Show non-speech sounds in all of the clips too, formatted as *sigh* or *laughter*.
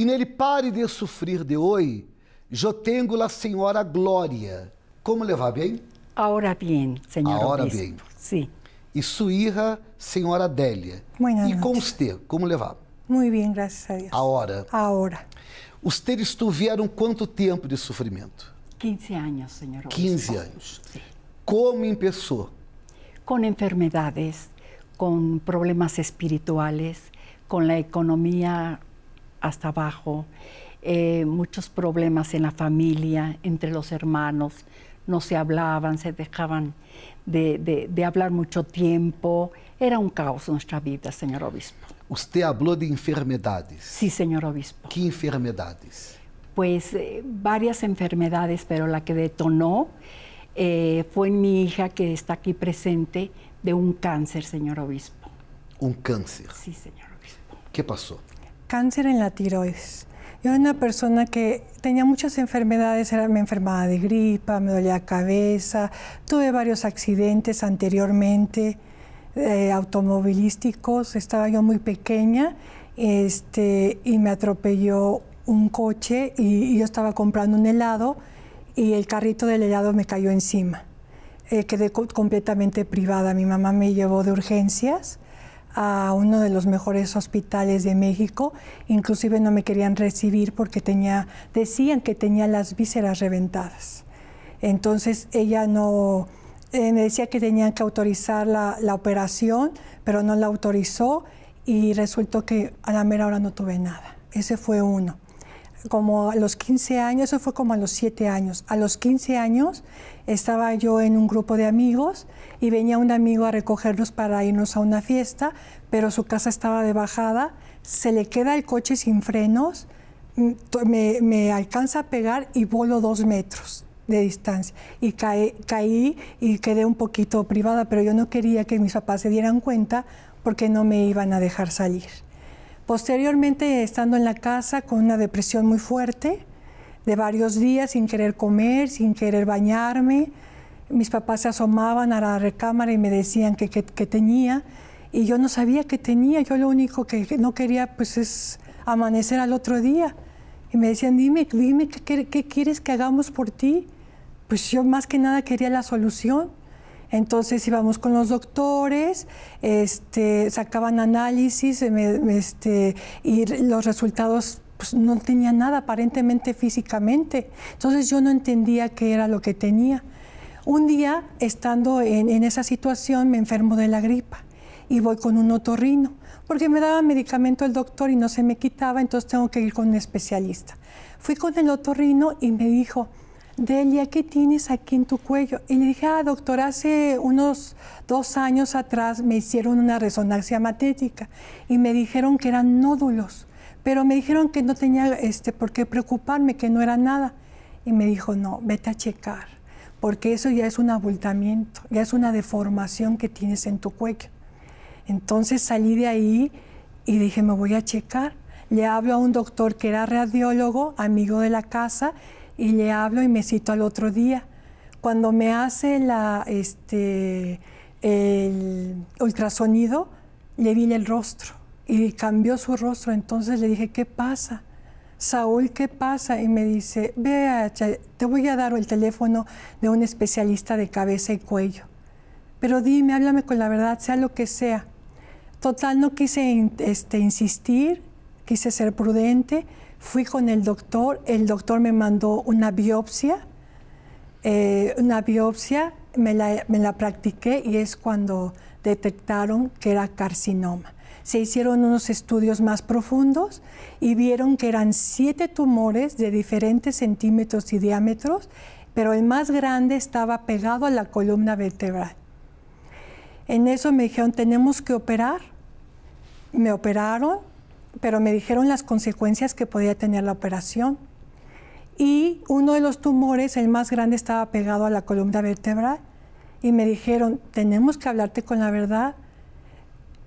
E nele pare de sofrer de hoje, Já tenho la senhora glória. Como levar bem? Ahora bien, señor Ahora obispo. bien. Sí. E sua hija, senhora Adélia. Buenas e com você, como levar? Muito bem, graças a Deus. Ahora. Ahora. Ustedes tiveram quanto tempo de sofrimento? 15 anos, senhor. 15 anos. Sí. Como pessoa? Com enfermidades, com problemas espirituais, com a economia hasta abajo, eh, muchos problemas en la familia, entre los hermanos, no se hablaban, se dejaban de, hablar mucho tiempo, era un caos nuestra vida, señor obispo. Usted habló de enfermedades. Sí, señor obispo. ¿Qué enfermedades? Pues eh, varias enfermedades, pero la que detonó eh, fue mi hija que está aquí presente de un cáncer, señor obispo. ¿Un cáncer? Sí, señor obispo. ¿Qué pasó? cáncer en la tiroides. Yo era una persona que tenía muchas enfermedades, era, me enfermaba de gripa, me dolía la cabeza, tuve varios accidentes anteriormente eh, automovilísticos, estaba yo muy pequeña este, y me atropelló un coche y, yo estaba comprando un helado y el carrito del helado me cayó encima. Eh, quedé completamente privada, mi mamá me llevó de urgencias a uno de los mejores hospitales de México. Inclusive no me querían recibir porque decían que tenía las vísceras reventadas. Entonces ella no, eh, me decía que tenían que autorizar la, la, operación, pero no la autorizó y resultó que a la mera hora no tuve nada. Ese fue uno como a los 15 años, eso fue como a los 7 años. A los 15 años estaba yo en un grupo de amigos y venía un amigo a recogernos para irnos a una fiesta, pero su casa estaba de bajada, se le queda el coche sin frenos, mm, me, alcanza a pegar y vuelo dos metros de distancia. Y caí y quedé un poquito privada, pero yo no quería que mis papás se dieran cuenta porque no me iban a dejar salir. Posteriormente, estando en la casa con una depresión muy fuerte, de varios días sin querer comer, sin querer bañarme, mis papás se asomaban a la recámara y me decían que, tenía, y yo no sabía que tenía, yo lo único que, no quería pues es amanecer al otro día. Y me decían, dime, dime, qué quieres que hagamos por ti? Pues yo más que nada quería la solución entonces íbamos con los doctores, este, sacaban análisis eh, este, y los resultados pues, no tenían nada aparentemente físicamente. Entonces yo no entendía qué era lo que tenía. Un día, estando en, esa situación, me enfermo de la gripa y voy con un otorrino, porque me daba medicamento el doctor y no se me quitaba, entonces tengo que ir con un especialista. Fui con el otorrino y me dijo, Delia, ¿qué tienes aquí en tu cuello? Y le dije, ah, doctor, hace unos dos años atrás me hicieron una resonancia magnética y me dijeron que eran nódulos, pero me dijeron que no tenía este, por qué preocuparme, que no era nada. Y me dijo, no, vete a checar, porque eso ya es un abultamiento, ya es una deformación que tienes en tu cuello. Entonces salí de ahí y dije, me voy a checar. Le hablo a un doctor que era radiólogo, amigo de la casa, y le hablo y me cito al otro día. Cuando me hace este, el ultrasonido, le vi el rostro y cambió su rostro. Entonces le dije, ¿qué pasa? Saúl, ¿qué pasa? Y me dice, vea, te voy a dar el teléfono de un especialista de cabeza y cuello. Pero dime, háblame con la verdad, sea lo que sea. Total, no quise este, insistir, quise ser prudente, Fui con el doctor, el doctor me mandó una biopsia, eh, una biopsia, me la, me la practiqué y es cuando detectaron que era carcinoma. Se hicieron unos estudios más profundos y vieron que eran siete tumores de diferentes centímetros y diámetros, pero el más grande estaba pegado a la columna vertebral. En eso me dijeron, tenemos que operar. Me operaron pero me dijeron las consecuencias que podía tener la operación. Y uno de los tumores, el más grande, estaba pegado a la columna vertebral. Y me dijeron, tenemos que hablarte con la verdad.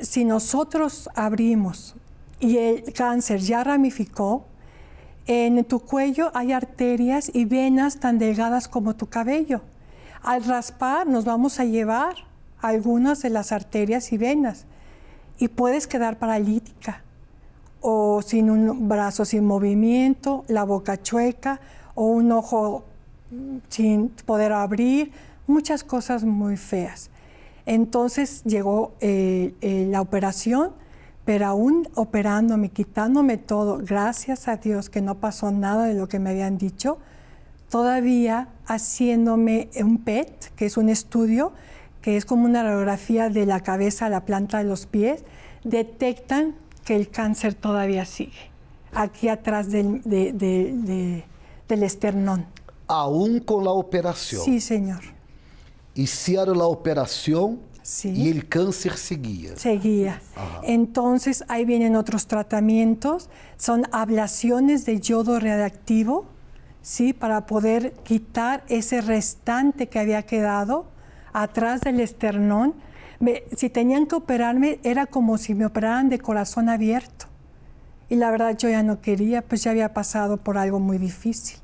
Si nosotros abrimos y el cáncer ya ramificó, en tu cuello hay arterias y venas tan delgadas como tu cabello. Al raspar nos vamos a llevar algunas de las arterias y venas y puedes quedar paralítica o sin un brazo sin movimiento, la boca chueca o un ojo sin poder abrir, muchas cosas muy feas. Entonces llegó eh, eh, la operación, pero aún operándome, quitándome todo, gracias a Dios que no pasó nada de lo que me habían dicho, todavía haciéndome un PET, que es un estudio, que es como una radiografía de la cabeza a la planta de los pies, detectan que el cáncer todavía sigue, aquí atrás del, esternón. Aún con la operación. Sí, señor. Hicieron la operación y el cáncer seguía. Seguía. Entonces ahí vienen otros tratamientos, son ablaciones de yodo radiactivo, ¿sí? para poder quitar ese restante que había quedado atrás del esternón si tenían que operarme, era como si me operaran de corazón abierto. Y la verdad yo ya no quería, pues ya había pasado por algo muy difícil.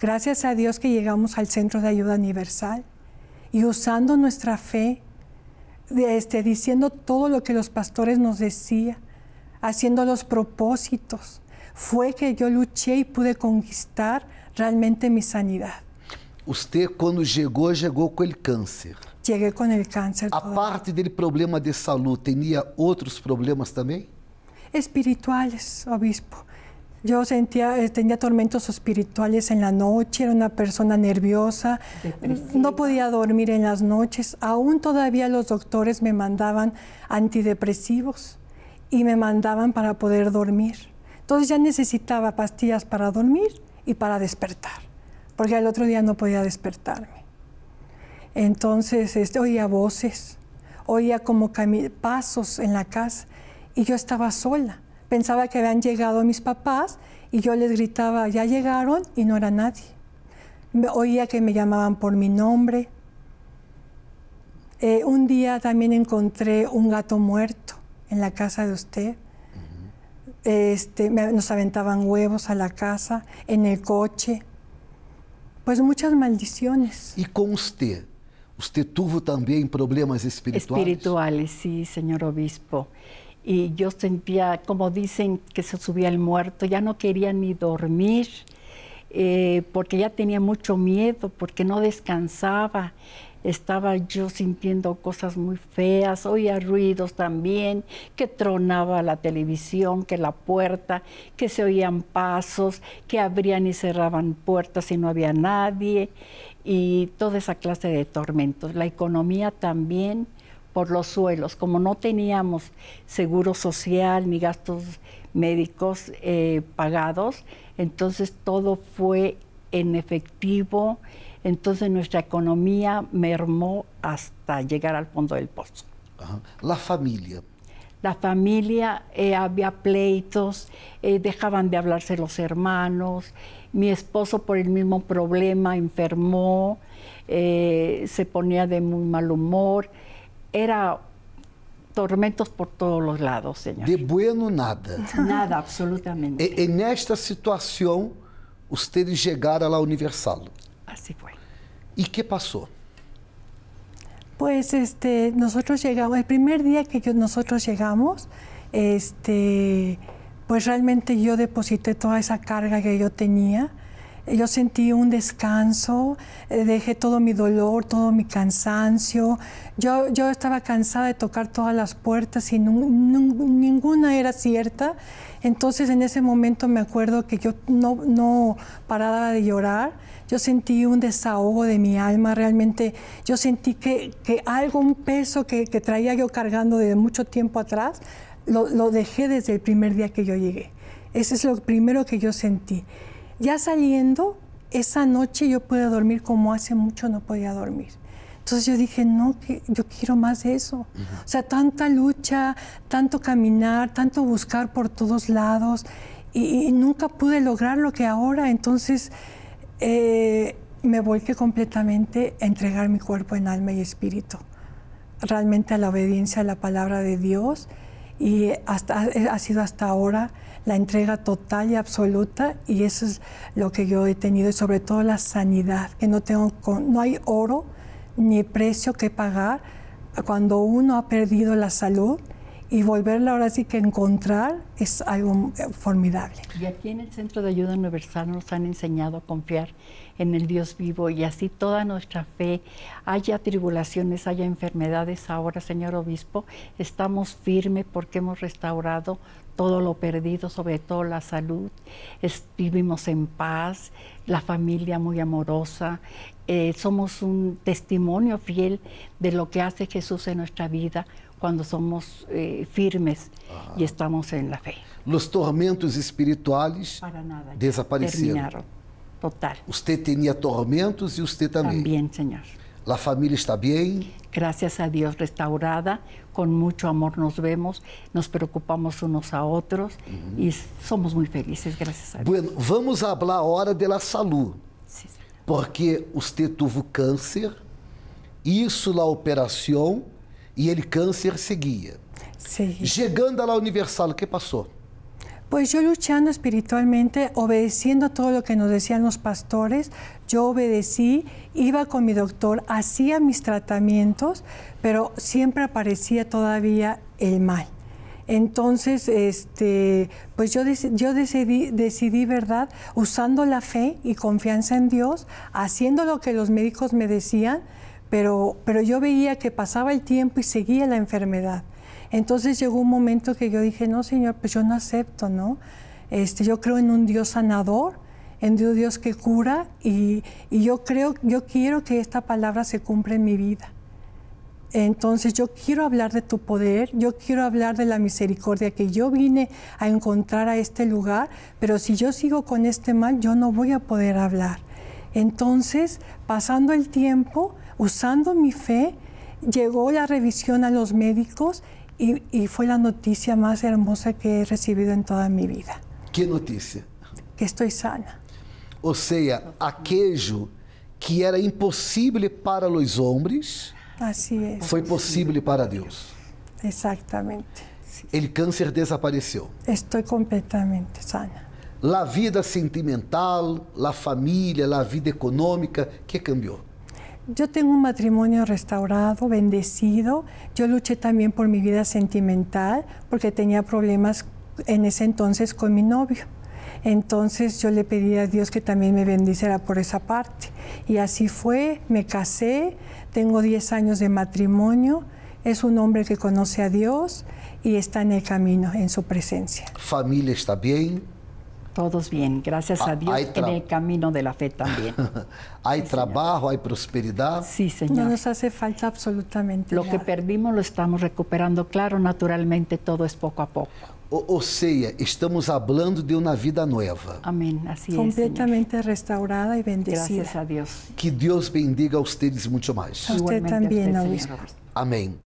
Gracias a Dios que llegamos al Centro de Ayuda Universal y usando nuestra fe, este, diciendo todo lo que los pastores nos decían, haciendo los propósitos, fue que yo luché y pude conquistar realmente mi sanidad. Usted, cuando llegó, llegó con el cáncer llegué con el cáncer. Aparte del problema de salud, ¿tenía otros problemas también? Espirituales, obispo. Yo sentía, eh, tenía tormentos espirituales en la noche, era una persona nerviosa, no podía dormir en las noches, aún todavía los doctores me mandaban antidepresivos y me mandaban para poder dormir. Entonces ya necesitaba pastillas para dormir y para despertar, porque al otro día no podía despertarme. Entonces este, oía voces, oía como pasos en la casa y yo estaba sola. Pensaba que habían llegado mis papás y yo les gritaba, ya llegaron y no era nadie. Oía que me llamaban por mi nombre. Eh, un día también encontré un gato muerto en la casa de usted. Este, nos aventaban huevos a la casa, en el coche. Pues muchas maldiciones. Y con usted? Usted tuvo también problemas espirituales. Espirituales, sí, señor obispo. Y yo sentía, como dicen, que se subía el muerto, ya no quería ni dormir, eh, porque ya tenía mucho miedo, porque no descansaba. Estaba yo sintiendo cosas muy feas, oía ruidos también, que tronaba la televisión, que la puerta, que se oían pasos, que abrían y cerraban puertas y no había nadie y toda esa clase de tormentos. La economía también por los suelos, como no teníamos seguro social ni gastos médicos eh, pagados, entonces todo fue en efectivo, entonces nuestra economía mermó hasta llegar al fondo del pozo. La familia, la familia, eh, había pleitos, eh, dejaban de hablarse los hermanos, mi esposo por el mismo problema enfermó, eh, se ponía de muy mal humor, era tormentos por todos los lados, señor. De bueno nada. Nada, absolutamente. E, en esta situación, ustedes a la Universal. Así fue. ¿Y qué pasó? Pues este, nosotros llegamos, el primer día que nosotros llegamos, este, pues realmente yo deposité toda esa carga que yo tenía yo sentí un descanso, eh, dejé todo mi dolor, todo mi cansancio. Yo, yo estaba cansada de tocar todas las puertas y ninguna era cierta. Entonces en ese momento me acuerdo que yo no, paraba de llorar, yo sentí un desahogo de mi alma, realmente yo sentí que, que algo, un peso que, traía yo cargando desde mucho tiempo atrás, lo, lo dejé desde el primer día que yo llegué. Ese es lo primero que yo sentí. Ya saliendo, esa noche yo pude dormir como hace mucho no podía dormir. Entonces yo dije, no, yo quiero más de eso. O sea, tanta lucha, tanto caminar, tanto buscar por todos lados y, nunca pude lograr lo que ahora. Entonces eh, me volqué completamente a entregar mi cuerpo en alma y espíritu, realmente a la obediencia a la palabra de Dios y hasta, eh, ha sido hasta ahora la entrega total y absoluta y eso es lo que yo he tenido y sobre todo la sanidad, que no, tengo, no hay oro ni precio que pagar cuando uno ha perdido la salud y volverla ahora sí que encontrar es algo eh, formidable. Y aquí en el Centro de Ayuda Universal nos han enseñado a confiar en el Dios vivo y así toda nuestra fe, haya tribulaciones, haya enfermedades, ahora Señor Obispo, estamos firmes porque hemos restaurado todo lo perdido, sobre todo la salud, vivimos en paz, la familia muy amorosa, eh, somos un testimonio fiel de lo que hace Jesús en nuestra vida quando somos eh, firmes e estamos em la fé. Os tormentos espirituais nada, desapareceram. Terminaram. Total. Você tinha tormentos e você também. Também, Senhor. A família está bem? Graças a Deus restaurada, com muito amor nos vemos, nos preocupamos uns a outros uhum. e somos muito felizes, graças a Deus. Bueno, vamos falar agora da saúde. Sí, porque você teve câncer, isso na operação E el cáncer seguía seguía, llegando a la Universal, ¿qué pasó? Pues yo luchando espiritualmente, obedeciendo a todo lo que nos decían los pastores, yo obedecí, iba con mi doctor, hacía mis tratamientos, pero siempre aparecía todavía el mal. Entonces, este, pues yo, yo decidí, decidí, ¿verdad? Usando la fe y confianza en Dios, haciendo lo que los médicos me decían, pero, yo veía que pasaba el tiempo y seguía la enfermedad. Entonces llegó un momento que yo dije, no, Señor, pues yo no acepto, ¿no? Este, yo creo en un Dios sanador, en un Dios que cura y, y yo creo, yo quiero que esta palabra se cumpla en mi vida. Entonces yo quiero hablar de tu poder, yo quiero hablar de la misericordia que yo vine a encontrar a este lugar, pero si yo sigo con este mal, yo no voy a poder hablar. Entonces, pasando el tiempo, Usando mi fe, llegó la revisión a los médicos y, y, fue la noticia más hermosa que he recibido en toda mi vida. ¿Qué noticia? Que estoy sana. Ou seja, aquello que era impossível para os homens, foi possível para Deus. Exatamente. El câncer desapareceu. Estou completamente sana. La vida sentimental, la família, la vida econômica, que cambiou? Yo tengo un matrimonio restaurado, bendecido. Yo luché también por mi vida sentimental porque tenía problemas en ese entonces con mi novio. Entonces yo le pedí a Dios que también me bendiciera por esa parte. Y así fue, me casé, tengo 10 años de matrimonio, es un hombre que conoce a Dios y está en el camino, en su presencia. Familia está bien, todos bien, gracias ah, a Dios, en el camino de la fe también. *laughs* ¿Hay trabajo, hay prosperidad? Sí, Señor. No nos hace falta absolutamente Lo que perdimos lo estamos recuperando, claro, naturalmente todo es poco a poco. O, sea, estamos hablando de una vida nueva. Amén. Así es. Completamente restaurada y bendecida. Gracias a Dios. Que Dios bendiga a ustedes mucho más. A también, también, Amén.